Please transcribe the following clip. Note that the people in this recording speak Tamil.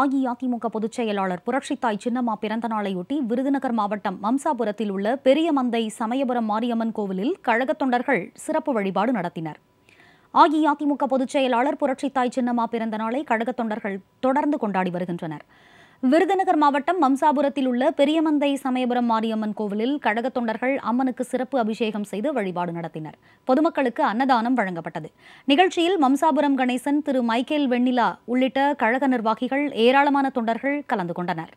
அஇஅதிமுக பொதுச் செயலாளர் புரட்சித்தாய் சின்னம்மா பிறந்த நாளையொட்டி விருதுநகர் மாவட்டம் மம்சாபுரத்தில் உள்ள பெரிய மந்தை சமயபுரம் மாரியம்மன் கோவிலில் கழக தொண்டர்கள் சிறப்பு வழிபாடு நடத்தினர் அஇஅதிமுக பொதுச் செயலாளர் புரட்சித்தாய் சின்னம்மா பிறந்த நாளை கழக தொண்டர்கள் தொடர்ந்து கொண்டாடி வருகின்றனர் விருதுநகர் மாவட்டம் மம்சாபுரத்தில் உள்ள பெரியமந்தை சமயபுரம் மாரியம்மன் கோவிலில் கழகத் தொண்டர்கள் அம்மனுக்கு சிறப்பு அபிஷேகம் செய்து வழிபாடு நடத்தினர் பொதுமக்களுக்கு அன்னதானம் வழங்கப்பட்டது நிகழ்ச்சியில் மம்சாபுரம் கணேசன் திரு மைக்கேல் வெண்ணிலா உள்ளிட்ட கழக நிர்வாகிகள் ஏராளமான தொண்டர்கள் கலந்து கொண்டனர்